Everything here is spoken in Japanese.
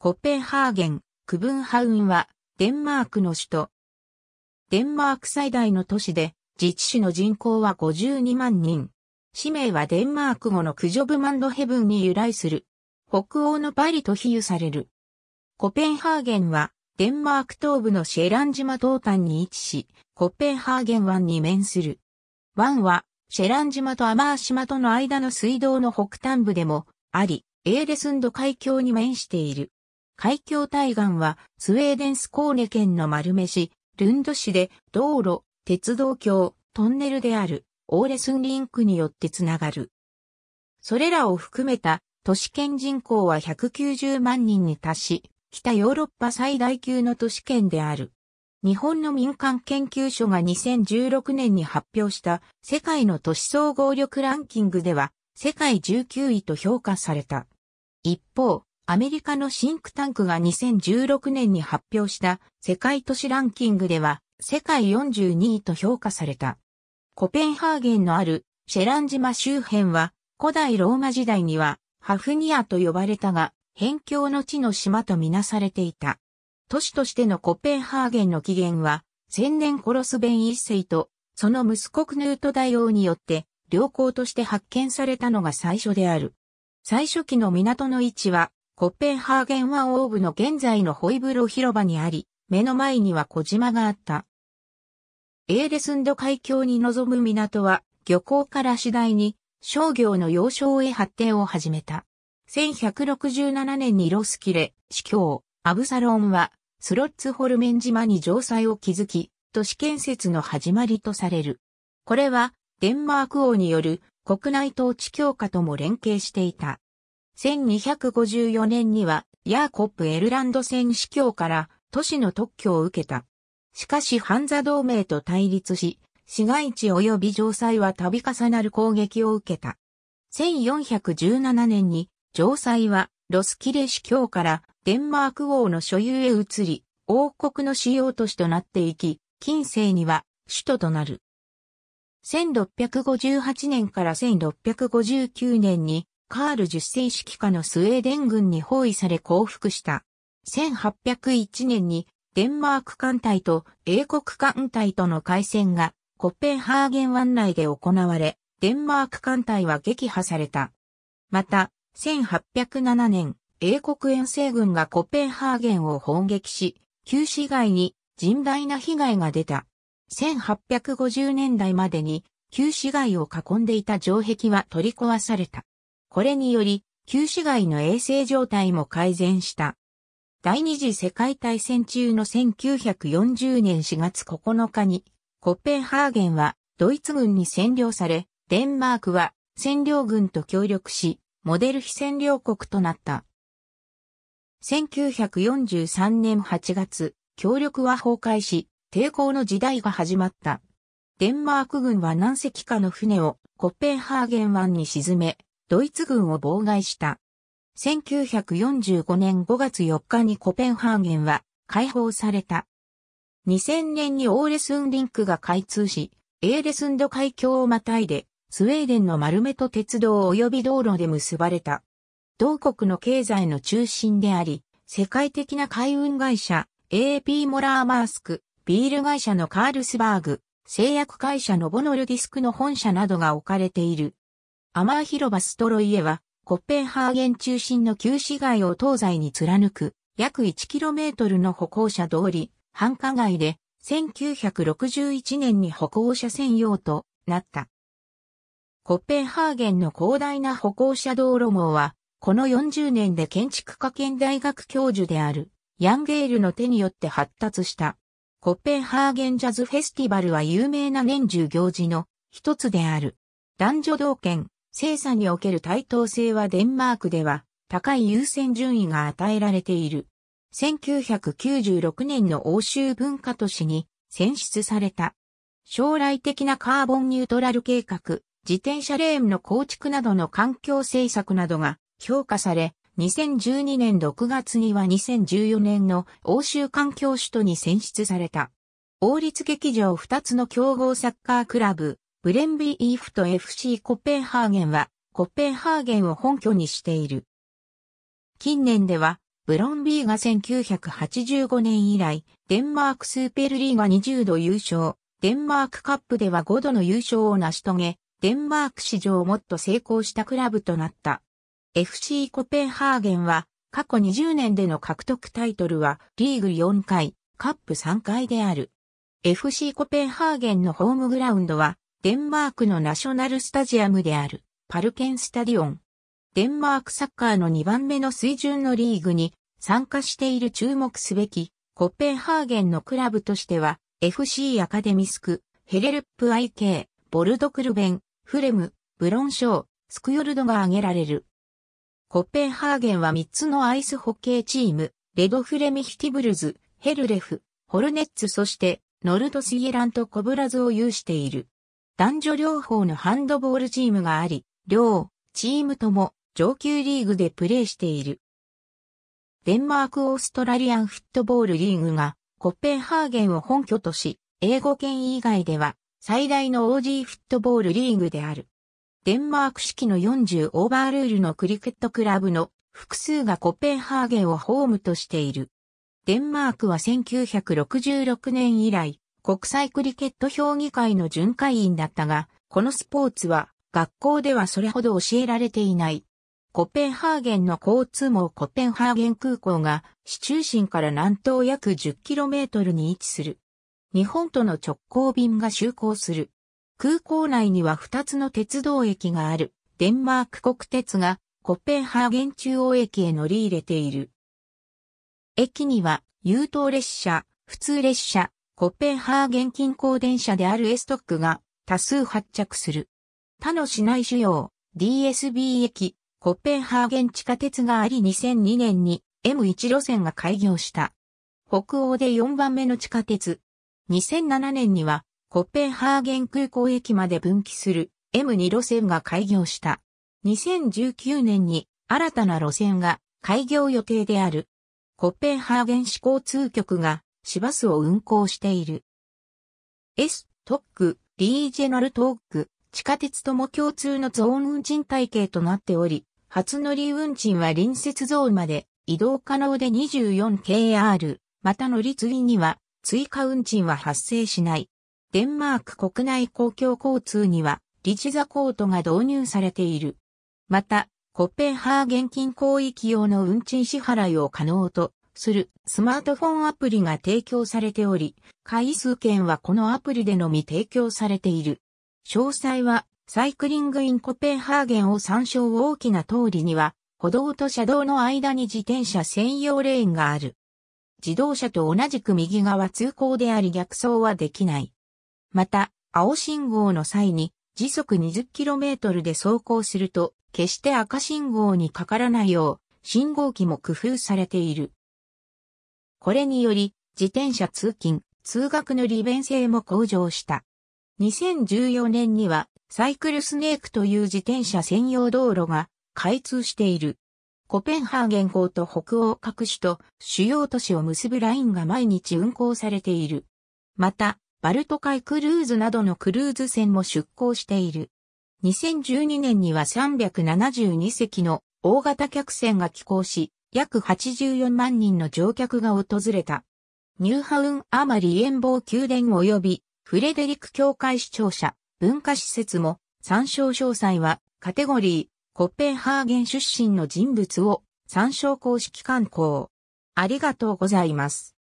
コペンハーゲン、クブンハウンは、デンマークの首都。デンマーク最大の都市で、自治市の人口は52万人。氏名はデンマーク語のクジョブマンドヘブンに由来する。北欧のパリと比喩される。コペンハーゲンは、デンマーク東部のシェラン島東端に位置し、コペンハーゲン湾に面する。湾は、シェラン島とアマー島との間の水道の北端部でも、あり、エーレスンド海峡に面している。海峡対岸は、スウェーデンスコーネ県の丸目市、ルンド市で、道路、鉄道橋、トンネルである、オーレスンリンクによってつながる。それらを含めた、都市圏人口は190万人に達し、北ヨーロッパ最大級の都市圏である。日本の民間研究所が2016年に発表した世界の都市総合力ランキングでは世界19位と評価された。一方、アメリカのシンクタンクが2016年に発表した世界都市ランキングでは世界42位と評価された。コペンハーゲンのあるシェラン島周辺は古代ローマ時代にはハフニアと呼ばれたが辺境の地の島とみなされていた。都市としてのコペンハーゲンの起源は千年コロスベン一世とその息子クヌート大王によって良好として発見されたのが最初である。最初期の港の位置はコッペンハーゲン湾オーブの現在のホイブロ広場にあり、目の前には小島があった。エーレスンド海峡に臨む港は、漁港から次第に商業の要衝へ発展を始めた。1167年にロスキレ、司教、アブサロンは、スロッツホルメン島に城塞を築き、都市建設の始まりとされる。これは、デンマーク王による国内統治強化とも連携していた。1254年にはヤーコップ・エルランド戦司教から都市の特許を受けた。しかしハンザ同盟と対立し、市街地及び城塞は度重なる攻撃を受けた。1417年に城塞はロスキレ司教からデンマーク王の所有へ移り、王国の主要都市となっていき、近世には首都となる。1658年から1659年にカール十世指揮下のスウェーデン軍に包囲され降伏した。1801年にデンマーク艦隊と英国艦隊との海戦がコッペンハーゲン湾内で行われ、デンマーク艦隊は撃破された。また、1807年、英国遠征軍がコペンハーゲンを砲撃し、旧市街に甚大な被害が出た。1850年代までに旧市街を囲んでいた城壁は取り壊された。これにより、旧市街の衛生状態も改善した。第二次世界大戦中の1940年4月9日に、コッペンハーゲンはドイツ軍に占領され、デンマークは占領軍と協力し、モデル非占領国となった。1943年8月、協力は崩壊し、抵抗の時代が始まった。デンマーク軍は何隻かの船をコッペンハーゲン湾に沈め、ドイツ軍を妨害した。1945年5月4日にコペンハーゲンは解放された。2000年にオーレスンリンクが開通し、エーレスンド海峡をまたいで、スウェーデンの丸目と鉄道及び道路で結ばれた。同国の経済の中心であり、世界的な海運会社、AP モラーマースク、ビール会社のカールスバーグ、製薬会社のボノルディスクの本社などが置かれている。アマー広場ストロイエは、コッペンハーゲン中心の旧市街を東西に貫く、約 1km の歩行者通り、繁華街で、1961年に歩行者専用となった。コッペンハーゲンの広大な歩行者道路網は、この40年で建築科研大学教授である、ヤンゲールの手によって発達した。コッペンハーゲンジャズフェスティバルは有名な年中行事の一つである。男女同権、生産における対等性はデンマークでは高い優先順位が与えられている。1996年の欧州文化都市に選出された。将来的なカーボンニュートラル計画、自転車レーンの構築などの環境政策などが評価され、2012年6月には2014年の欧州環境首都に選出された。王立劇場2つの競合サッカークラブ、ブレンビー・イーフト FC コペンハーゲンは、コペンハーゲンを本拠にしている。近年では、ブロンビーが1985年以来、デンマークスーペルリーガ20度優勝、デンマークカップでは5度の優勝を成し遂げ、デンマーク史上っも成功したクラブとなった。FC コペンハーゲンは、過去20年での獲得タイトルは、リーグ4回、カップ3回である。FC コペンハーゲンのホームグラウンドは、デンマークのナショナルスタジアムである、パルケンスタディオン。デンマークサッカーの2番目の水準のリーグに参加している注目すべき、コッペンハーゲンのクラブとしては、FC アカデミスク、ヘレルップ IK、ボルドクルベン、フレム、ブロンショー、スクヨルドが挙げられる。コッペンハーゲンは3つのアイスホッケーチーム、レドフレミヒティブルズ、ヘルレフ、ホルネッツそして、ノルドスイエラント・コブラズを有している。男女両方のハンドボールチームがあり、両チームとも上級リーグでプレーしている。デンマーク・オーストラリアンフットボールリーグがコッペンハーゲンを本拠とし、英語圏以外では最大の OG フットボールリーグである。デンマーク式の40オーバールールのクリケットクラブの複数がコペンハーゲンをホームとしている。デンマークは1966年以来、国際クリケット評議会の巡回員だったが、このスポーツは学校ではそれほど教えられていない。コペンハーゲンの交通網コペンハーゲン空港が市中心から南東約 10km に位置する。日本との直行便が就航する。空港内には2つの鉄道駅があるデンマーク国鉄がコペンハーゲン中央駅へ乗り入れている。駅には優等列車、普通列車、コッペンハーゲン近郊電車であるエストックが多数発着する。他の市内主要 DSB 駅、コッペンハーゲン地下鉄があり2002年に M1 路線が開業した。北欧で4番目の地下鉄。2007年にはコッペンハーゲン空港駅まで分岐する M2 路線が開業した。2019年に新たな路線が開業予定である。コッペンハーゲン市交通局が市バスを運行している。S、ック、リージェナルーク、地下鉄とも共通のゾーン運賃体系となっており、初乗り運賃は隣接ゾーンまで移動可能で 24kr、また乗り継ぎには追加運賃は発生しない。デンマーク国内公共交通にはリチザコートが導入されている。また、コペンハーゲン近郊域用の運賃支払いを可能とするスマートフォンアプリが提供されており、回数券はこのアプリでのみ提供されている。詳細はサイクリングインコペンハーゲンを参照大きな通りには、歩道と車道の間に自転車専用レーンがある。自動車と同じく右側通行であり逆走はできない。また、青信号の際に時速 20km で走行すると、決して赤信号にかからないよう、信号機も工夫されている。これにより、自転車通勤、通学の利便性も向上した。2014年には、サイクルスネークという自転車専用道路が開通している。コペンハーゲン港と北欧各市と主要都市を結ぶラインが毎日運行されている。また、バルト海クルーズなどのクルーズ船も出港している。2012年には372隻の大型客船が寄港し、約84万人の乗客が訪れた。ニューハウン・アマリ・エンボー宮殿及びフレデリック教会視聴者文化施設も参照詳細はカテゴリー、コッペンハーゲン出身の人物を参照公式観光。ありがとうございます。